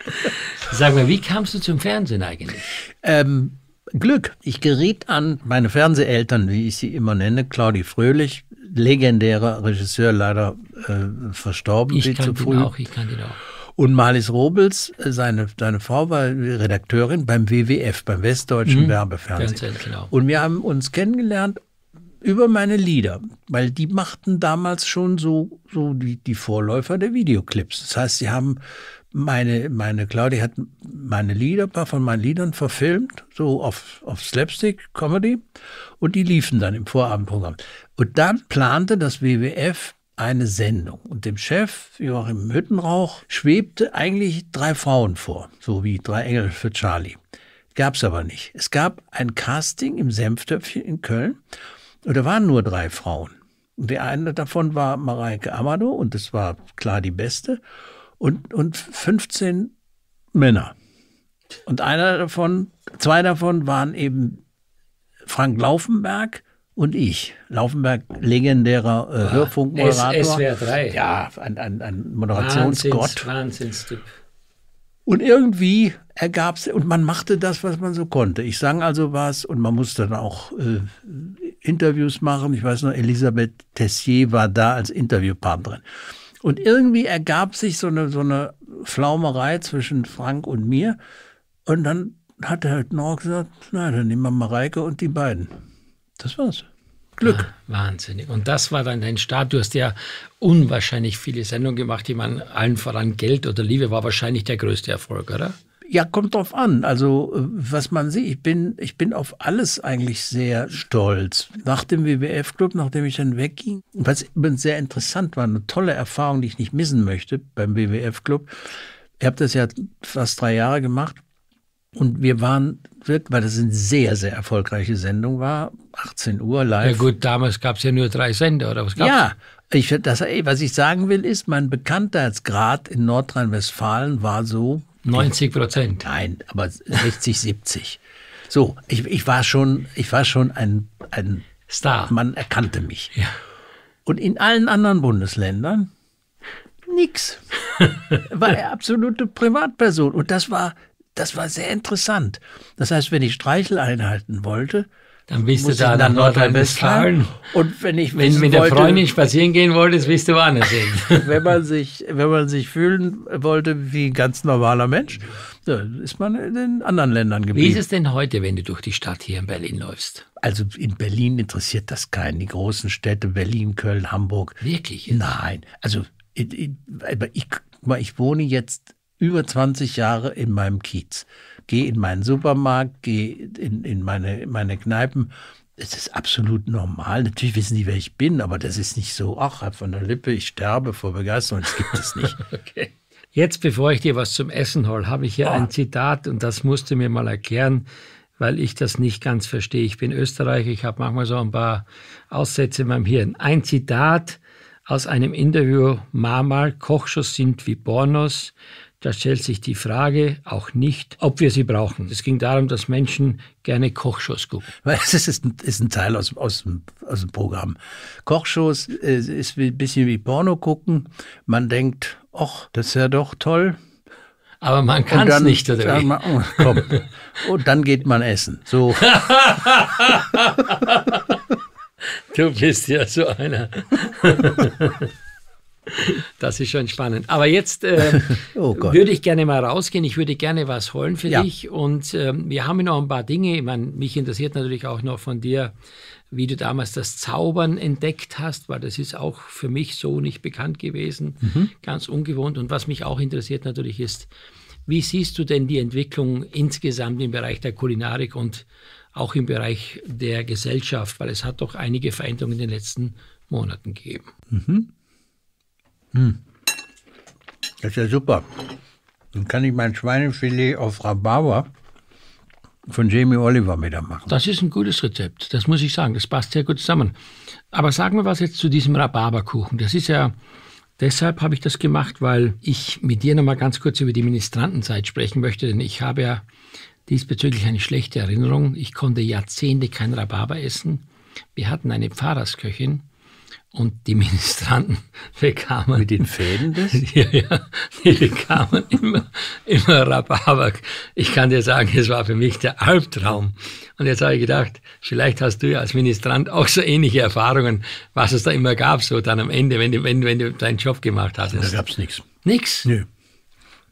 [laughs] Sag mal, wie kamst du zum Fernsehen eigentlich? Ähm, Glück. Ich geriet an meine Fernseheltern, wie ich sie immer nenne, Claudi Fröhlich, legendärer Regisseur, leider äh, verstorben. Ich kannte ihn auch, ich kannte ihn auch. Und Marlies Robels, äh, seine, seine Frau war Redakteurin beim WWF, beim Westdeutschen mhm. Werbefernsehen. Genau. Und wir haben uns kennengelernt über meine Lieder, weil die machten damals schon so, so die, die Vorläufer der Videoclips. Das heißt, sie haben meine, meine Claudia hat meine Lieder, ein paar von meinen Liedern verfilmt, so auf, auf Slapstick Comedy und die liefen dann im Vorabendprogramm. Und dann plante das WWF eine Sendung. Und dem Chef, Joachim Hüttenrauch, schwebte eigentlich drei Frauen vor, so wie drei Engel für Charlie. Gab's aber nicht. Es gab ein Casting im Senftöpfchen in Köln und da waren nur drei Frauen. Und die eine davon war Mareike Amado und das war klar die beste und, und 15 Männer. Und einer davon, zwei davon waren eben Frank Laufenberg und ich. Laufenberg, legendärer äh, ah, Hörfunkmoderator. SWR 3. Ja, ein, ein, ein Moderationsgott. Wahnsinns, Und irgendwie ergab es, und man machte das, was man so konnte. Ich sang also was und man musste dann auch äh, Interviews machen. Ich weiß noch, Elisabeth Tessier war da als Interviewpartnerin. Und irgendwie ergab sich so eine, so eine Flaumerei zwischen Frank und mir. Und dann hat er halt noch gesagt, na, dann nehmen wir Mareike und die beiden. Das war's. Glück. Ah, wahnsinnig. Und das war dann dein Start. Du hast ja unwahrscheinlich viele Sendungen gemacht. die meine, allen voran Geld oder Liebe war wahrscheinlich der größte Erfolg, oder? Ja, kommt drauf an. Also, äh, was man sieht, ich bin, ich bin auf alles eigentlich sehr stolz. Nach dem WWF-Club, nachdem ich dann wegging, was übrigens sehr interessant war, eine tolle Erfahrung, die ich nicht missen möchte beim WWF-Club. Ich habe das ja fast drei Jahre gemacht und wir waren geguckt wird, weil das eine sehr, sehr erfolgreiche Sendung war. 18 Uhr live. Ja gut, damals gab es ja nur drei Sender, oder was gab's? Ja, ich, das, was ich sagen will, ist, mein Bekanntheitsgrad in Nordrhein-Westfalen war so. 90 Prozent. Nein, aber 60, 70. So, ich, ich war schon, ich war schon ein, ein Star. Man erkannte mich. Ja. Und in allen anderen Bundesländern nix. [laughs] War er absolute Privatperson. Und das war das war sehr interessant. Das heißt, wenn ich Streichel einhalten wollte, dann bist du da nach Nordrhein-Westfalen. Und wenn ich wenn mit der Freundin spazieren gehen wolltest, bist du woanders hin. [laughs] wenn man sich, wenn man sich fühlen wollte wie ein ganz normaler Mensch, ist man in den anderen Ländern geblieben. Wie ist es denn heute, wenn du durch die Stadt hier in Berlin läufst? Also in Berlin interessiert das keinen. Die großen Städte Berlin, Köln, Hamburg. Wirklich? Jetzt? Nein. Also ich, ich, ich wohne jetzt über 20 Jahre in meinem Kiez. Gehe in meinen Supermarkt, gehe in, in meine, meine Kneipen. Es ist absolut normal. Natürlich wissen die, wer ich bin, aber das ist nicht so, ach, von der Lippe, ich sterbe vor Begeisterung. Das gibt es nicht. [laughs] okay. Jetzt, bevor ich dir was zum Essen hole, habe ich hier oh. ein Zitat und das musst du mir mal erklären, weil ich das nicht ganz verstehe. Ich bin Österreicher, ich habe manchmal so ein paar Aussätze in meinem Hirn. Ein Zitat aus einem Interview, Marmal, Kochschuss sind wie Pornos da stellt sich die Frage auch nicht, ob wir sie brauchen. Es ging darum, dass Menschen gerne Kochshows gucken. [laughs] Das ist ein, ist ein Teil aus, aus, aus dem Programm. Kochshows äh, ist ein bisschen wie Porno gucken. Man denkt, ach, das ist ja doch toll. Aber man kann es nicht, oder dann, man, oh, komm. Und dann geht man essen. So. [laughs] du bist ja so einer. [laughs] [laughs] Das ist schon spannend. Aber jetzt äh, [laughs] oh würde ich gerne mal rausgehen. Ich würde gerne was holen für ja. dich. Und äh, wir haben noch ein paar Dinge. Ich meine, mich interessiert natürlich auch noch von dir, wie du damals das Zaubern entdeckt hast, weil das ist auch für mich so nicht bekannt gewesen. Mhm. Ganz ungewohnt. Und was mich auch interessiert natürlich ist, wie siehst du denn die Entwicklung insgesamt im Bereich der Kulinarik und auch im Bereich der Gesellschaft? Weil es hat doch einige Veränderungen in den letzten Monaten gegeben. Mhm. Hm. Das ist ja super. Dann kann ich mein Schweinefilet auf Rhabarber von Jamie Oliver wieder machen. Das ist ein gutes Rezept, das muss ich sagen. Das passt sehr gut zusammen. Aber sagen wir was jetzt zu diesem Rhabarberkuchen. Das ist ja, deshalb habe ich das gemacht, weil ich mit dir nochmal ganz kurz über die Ministrantenzeit sprechen möchte, denn ich habe ja diesbezüglich eine schlechte Erinnerung. Ich konnte Jahrzehnte kein Rhabarber essen. Wir hatten eine Pfarrersköchin, und die Ministranten [laughs] bekamen. Mit den Fäden [laughs] das? Ja, ja, die bekamen immer, immer Rhabarber. Ich kann dir sagen, es war für mich der Albtraum. Und jetzt habe ich gedacht, vielleicht hast du ja als Ministrant auch so ähnliche Erfahrungen, was es da immer gab, so dann am Ende, wenn du, wenn, wenn du deinen Job gemacht hast. Da gab es nichts. Nix? Nö,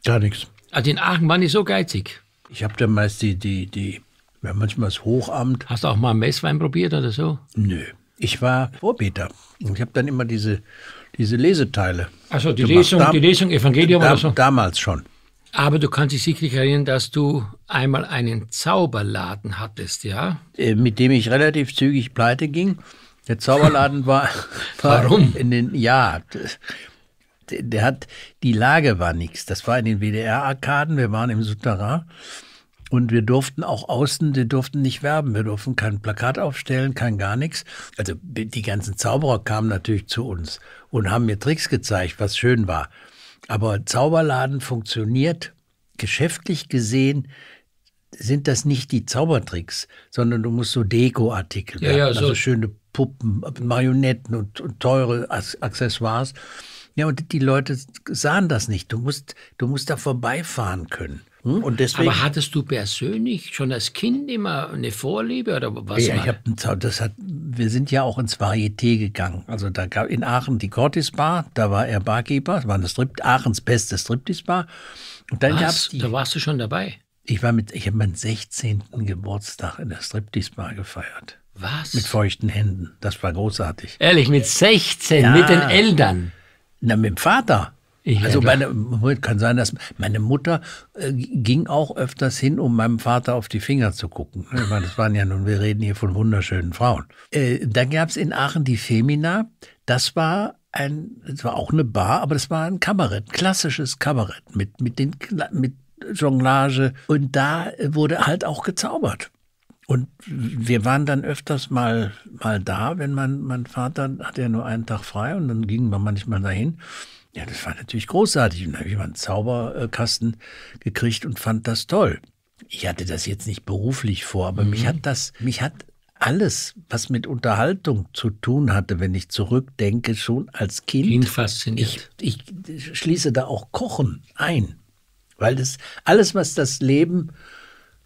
gar nichts. Also in Aachen waren die so geizig. Ich habe da meist die, die, die, wir haben manchmal das Hochamt. Hast du auch mal Messwein probiert oder so? Nö. Ich war Vorbeter. Ich habe dann immer diese, diese Leseteile. Also die gemacht. Lesung, die Lesung Evangelium da, oder so? Damals schon. Aber du kannst dich sicherlich erinnern, dass du einmal einen Zauberladen hattest, ja? Äh, mit dem ich relativ zügig pleite ging. Der Zauberladen war. [laughs] Warum? War in den, ja, der, hat. Die Lage war nichts. Das war in den WDR-Arkaden. Wir waren im Souterrain. Und wir durften auch außen, wir durften nicht werben, wir durften kein Plakat aufstellen, kein gar nichts. Also die ganzen Zauberer kamen natürlich zu uns und haben mir Tricks gezeigt, was schön war. Aber Zauberladen funktioniert geschäftlich gesehen sind das nicht die Zaubertricks, sondern du musst so Dekoartikel, ja, ja, also schöne Puppen, Marionetten und, und teure Accessoires. Ja, und die Leute sahen das nicht. Du musst, du musst da vorbeifahren können. Hm? Und deswegen, Aber hattest du persönlich schon als Kind immer eine Vorliebe oder was? Ja, ich hab, das hat, wir sind ja auch ins Varieté gegangen. Also da gab in Aachen die Cortis Bar, da war er Barkeeper, das war eine Strip, Aachens beste Striptease Bar. Und dann was? Da warst du schon dabei. Ich war mit, ich habe meinen 16. Geburtstag in der Striptease Bar gefeiert. Was? Mit feuchten Händen. Das war großartig. Ehrlich, mit 16, ja. mit den Eltern. Na, mit dem Vater. Ja, also meine kann sein, dass meine Mutter äh, ging auch öfters hin, um meinem Vater auf die Finger zu gucken. Ich meine, das waren ja nun, wir reden hier von wunderschönen Frauen. Äh, dann gab es in Aachen die Femina. Das war ein, das war auch eine Bar, aber das war ein Kabarett, klassisches Kabarett mit mit den mit Jonglage und da wurde halt auch gezaubert. Und wir waren dann öfters mal, mal da, wenn mein, mein Vater hatte ja nur einen Tag frei und dann gingen wir manchmal dahin. Ja, das war natürlich großartig. Und dann habe ich mal einen Zauberkasten äh, gekriegt und fand das toll. Ich hatte das jetzt nicht beruflich vor, aber mhm. mich hat das, mich hat alles, was mit Unterhaltung zu tun hatte, wenn ich zurückdenke, schon als Kind. Kind fasziniert. Ich, ich schließe da auch Kochen ein, weil das alles, was das Leben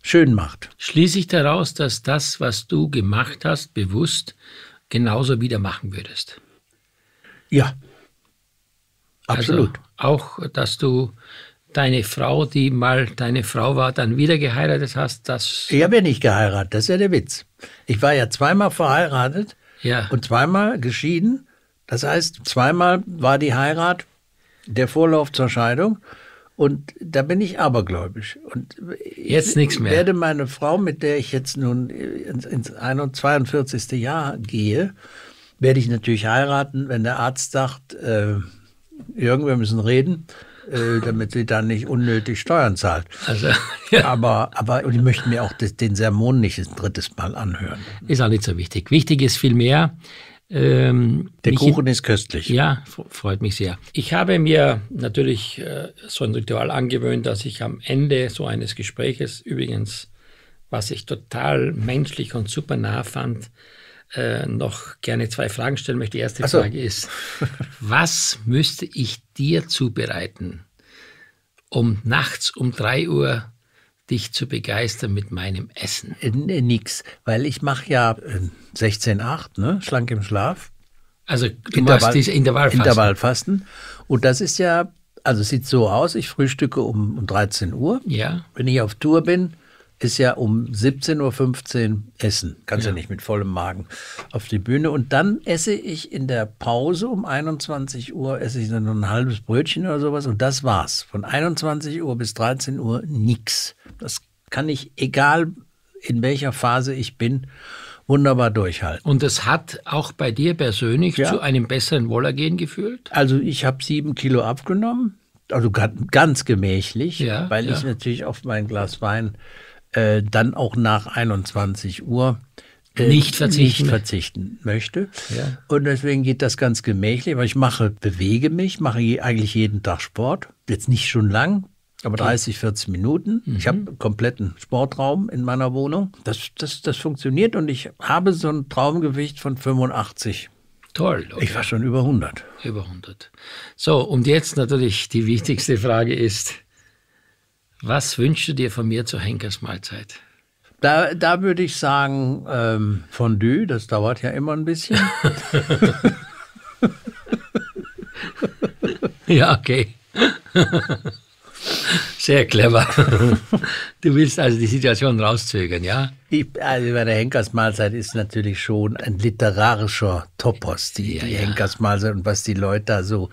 schön macht. Schließe ich daraus, dass das, was du gemacht hast, bewusst genauso wieder machen würdest? Ja. Also Absolut. Also auch, dass du deine Frau, die mal deine Frau war, dann wieder geheiratet hast, das. Ich habe ja nicht geheiratet, das ist ja der Witz. Ich war ja zweimal verheiratet ja. und zweimal geschieden. Das heißt, zweimal war die Heirat der Vorlauf zur Scheidung. Und da bin ich abergläubisch. Und jetzt nichts mehr. Ich werde meine Frau, mit der ich jetzt nun ins, ins 41. Jahr gehe, werde ich natürlich heiraten, wenn der Arzt sagt, äh, Jürgen, wir müssen reden, äh, damit sie dann nicht unnötig Steuern zahlt. Also, [laughs] ja. Aber, aber und ich möchte mir auch das, den Sermon nicht ein drittes Mal anhören. Ist auch nicht so wichtig. Wichtig ist vielmehr, ähm, der Kuchen ist köstlich. Ja, freut mich sehr. Ich habe mir natürlich äh, so ein Ritual angewöhnt, dass ich am Ende so eines Gespräches, übrigens, was ich total menschlich und super nah fand, äh, noch gerne zwei Fragen stellen möchte. Die erste so. Frage ist, [laughs] was müsste ich dir zubereiten, um nachts um 3 Uhr dich zu begeistern mit meinem Essen? Äh, ne, nix, weil ich mache ja 16,8, äh, ne? schlank im Schlaf. Also du Intervall, machst Intervallfasten. Intervallfasten. Und das ist ja, also sieht so aus, ich frühstücke um, um 13 Uhr. Ja. Wenn ich auf Tour bin, ist ja um 17.15 Uhr Essen. Kannst ja. ja nicht mit vollem Magen auf die Bühne. Und dann esse ich in der Pause um 21 Uhr, esse ich dann ein halbes Brötchen oder sowas. Und das war's. Von 21 Uhr bis 13 Uhr nix. Das kann ich, egal in welcher Phase ich bin, wunderbar durchhalten. Und das hat auch bei dir persönlich ja. zu einem besseren Wohlergehen gefühlt? Also ich habe sieben Kilo abgenommen, also ganz gemächlich, ja, weil ja. ich natürlich auf mein Glas Wein äh, dann auch nach 21 Uhr äh, nicht, verzichten. nicht verzichten möchte. Ja. Und deswegen geht das ganz gemächlich, weil ich mache, bewege mich, mache je, eigentlich jeden Tag Sport. Jetzt nicht schon lang, aber 30, 40 Minuten. Mhm. Ich habe einen kompletten Sportraum in meiner Wohnung. Das, das, das funktioniert und ich habe so ein Traumgewicht von 85. Toll. Okay. Ich war schon über 100. Über 100. So, und jetzt natürlich die wichtigste Frage ist, was wünschst du dir von mir zur Henkersmahlzeit? Da, da würde ich sagen, ähm, Fondue, das dauert ja immer ein bisschen. [laughs] ja, okay. Sehr clever. Du willst also die Situation rauszögern, ja? Ich, also bei der Henkersmahlzeit ist natürlich schon ein literarischer Topos, die, ja, die ja. Henkersmahlzeit und was die Leute da so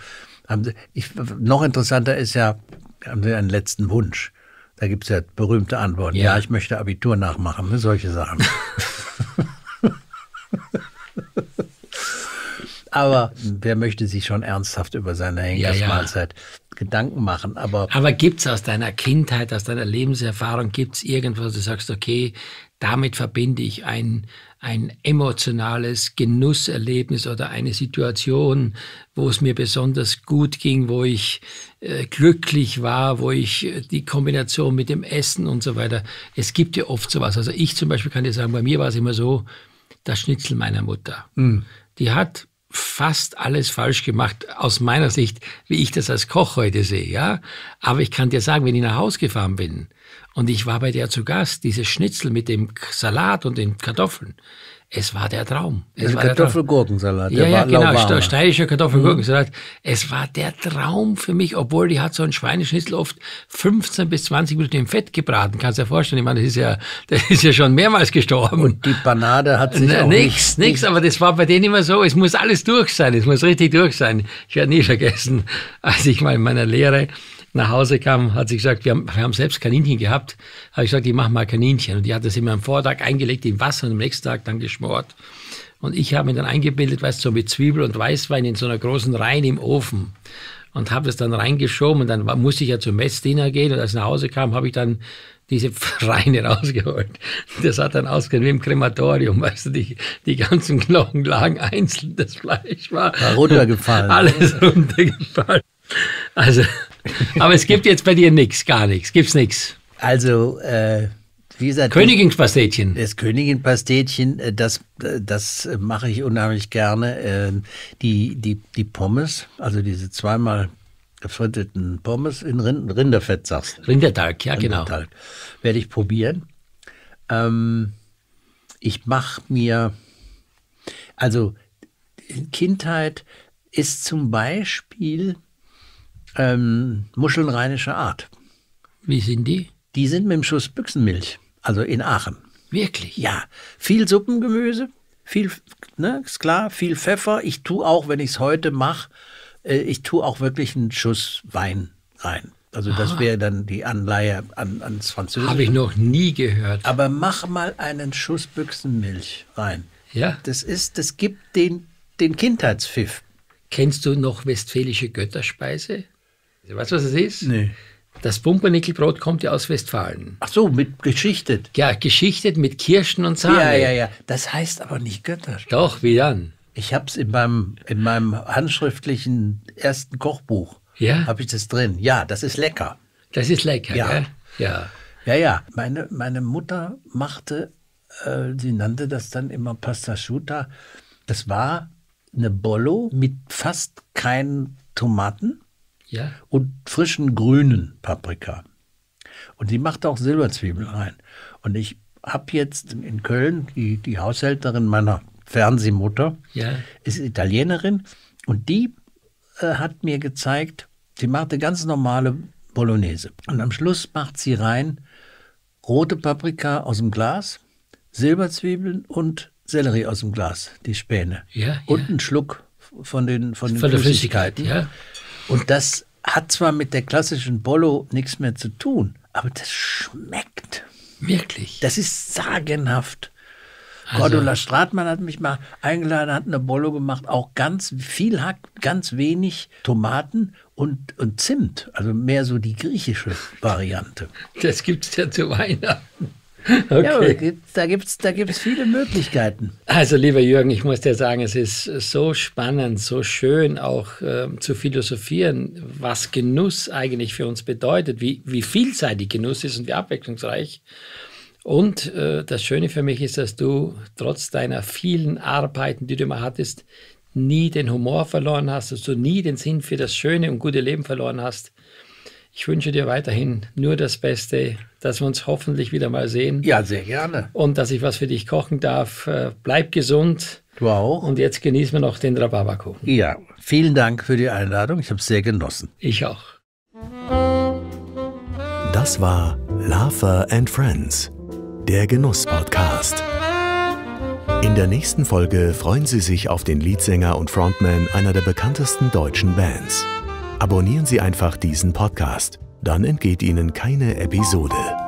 haben. Ich, noch interessanter ist ja, haben sie einen letzten Wunsch. Da gibt es ja berühmte Antworten. Ja. ja. ich möchte Abitur nachmachen, ne, solche Sachen. [laughs] Aber wer möchte sich schon ernsthaft über seine Henkersmahlzeit ja, ja. Gedanken machen? Aber, Aber gibt es aus deiner Kindheit, aus deiner Lebenserfahrung, gibt es irgendwas, du sagst, okay, damit verbinde ich ein, ein emotionales Genusserlebnis oder eine Situation, wo es mir besonders gut ging, wo ich äh, glücklich war, wo ich äh, die Kombination mit dem Essen und so weiter. Es gibt ja oft sowas. Also ich zum Beispiel kann dir sagen, bei mir war es immer so, das Schnitzel meiner Mutter. Mhm. Die hat fast alles falsch gemacht, aus meiner Sicht, wie ich das als Koch heute sehe, ja. Aber ich kann dir sagen, wenn ich nach Hause gefahren bin und ich war bei der zu Gast, dieses Schnitzel mit dem Salat und den Kartoffeln, es war der Traum. Es also war Kartoffelgurkensalat. Ja, ja, genau. Steirischer mhm. Kartoffelgurkensalat. Es war der Traum für mich, obwohl die hat so ein Schweineschnitzel oft 15 bis 20 Minuten im Fett gebraten. Kannst du dir vorstellen. Ich meine, das ist ja, [laughs] das ist ja schon mehrmals gestorben. Und die Panade hat sich Na, auch nichts, nicht, nix. Aber das war bei denen immer so. Es muss alles durch sein. Es muss richtig durch sein. Ich werde nie vergessen, [laughs] als ich mal in meiner Lehre nach Hause kam, hat sie gesagt, wir haben, wir haben selbst Kaninchen gehabt. Habe ich gesagt, ich mache mal Kaninchen. Und die hat das immer am Vortag eingelegt in Wasser und am nächsten Tag dann geschmort. Und ich habe mir dann eingebildet, weißt du, so mit Zwiebel und Weißwein in so einer großen Reihe im Ofen. Und habe das dann reingeschoben und dann musste ich ja zum Messdiener gehen. Und als ich nach Hause kam, habe ich dann diese [laughs] Reine rausgeholt. Das hat dann ausgesehen wie im Krematorium, weißt du, die, die ganzen Knochen lagen einzeln, das Fleisch war, war runtergefallen. [laughs] Alles runtergefallen. Also [laughs] Aber es gibt jetzt bei dir nichts, gar nichts. Gibt's nichts. Also, äh, wie gesagt. Königinpastetchen. Das Königinpastetchen, äh, das, äh, das mache ich unheimlich gerne. Ähm, die, die, die Pommes, also diese zweimal gefritteten Pommes in Rind Rinderfett, sagst du. Rindertalk, ja, Rindertalg. genau. Werde ich probieren. Ähm, ich mache mir, also Kindheit ist zum Beispiel ähm, Muscheln rheinischer Art. Wie sind die? Die sind mit dem Schuss Büchsenmilch, also in Aachen. Wirklich? Ja. Viel Suppengemüse, viel, ne, ist klar, viel Pfeffer. Ich tue auch, wenn ich es heute mache, äh, ich tue auch wirklich einen Schuss Wein rein. Also Aha. das wäre dann die Anleihe an, ans Französische. Habe ich noch nie gehört. Aber mach mal einen Schuss Büchsenmilch rein. Ja. Das ist, das gibt den, den Kindheitspfiff. Kennst du noch westfälische Götterspeise? Weißt du, was es ist? Nee. Das Pumpernickelbrot kommt ja aus Westfalen. Ach so, mit geschichtet. Ja, geschichtet mit Kirschen und Sahne. Ja, ja, ja. Das heißt aber nicht Götter. Doch, wie dann? Ich habe es in meinem, in meinem handschriftlichen ersten Kochbuch. Ja. Habe ich das drin. Ja, das ist lecker. Das ist lecker, ja. Gell? Ja. Ja, ja. Meine, meine Mutter machte, äh, sie nannte das dann immer Pastaschuta. Das war eine Bollo mit fast keinen Tomaten ja. und frischen grünen Paprika. Und sie macht auch Silberzwiebeln rein. Und ich habe jetzt in Köln die, die Haushälterin meiner Fernsehmutter, ja. ist Italienerin, und die äh, hat mir gezeigt, sie macht eine ganz normale Bolognese. Und am Schluss macht sie rein rote Paprika aus dem Glas, Silberzwiebeln und Sellerie aus dem Glas, die Späne. Ja, und ja. einen Schluck von den, von den von Flüssigkeiten. Ja. Und das hat zwar mit der klassischen Bollo nichts mehr zu tun, aber das schmeckt. Wirklich? Das ist sagenhaft. Also. Cordula Stratmann hat mich mal eingeladen, hat eine Bollo gemacht, auch ganz viel Hack, ganz wenig Tomaten und, und Zimt. Also mehr so die griechische Variante. Das gibt es ja zu Weihnachten. [laughs] Okay. Ja, da gibt es da gibt's viele Möglichkeiten. Also, lieber Jürgen, ich muss dir sagen, es ist so spannend, so schön auch äh, zu philosophieren, was Genuss eigentlich für uns bedeutet, wie, wie vielseitig Genuss ist und wie abwechslungsreich. Und äh, das Schöne für mich ist, dass du trotz deiner vielen Arbeiten, die du immer hattest, nie den Humor verloren hast, dass du nie den Sinn für das schöne und gute Leben verloren hast ich wünsche dir weiterhin nur das Beste, dass wir uns hoffentlich wieder mal sehen. Ja, sehr gerne. Und dass ich was für dich kochen darf. Äh, bleib gesund. Du auch. Und jetzt genießen wir noch den Rhabarberkuchen. Ja, vielen Dank für die Einladung. Ich habe es sehr genossen. Ich auch. Das war Laffer and Friends, der Genuss-Podcast. In der nächsten Folge freuen Sie sich auf den Leadsänger und Frontman einer der bekanntesten deutschen Bands. Abonnieren Sie einfach diesen Podcast, dann entgeht Ihnen keine Episode.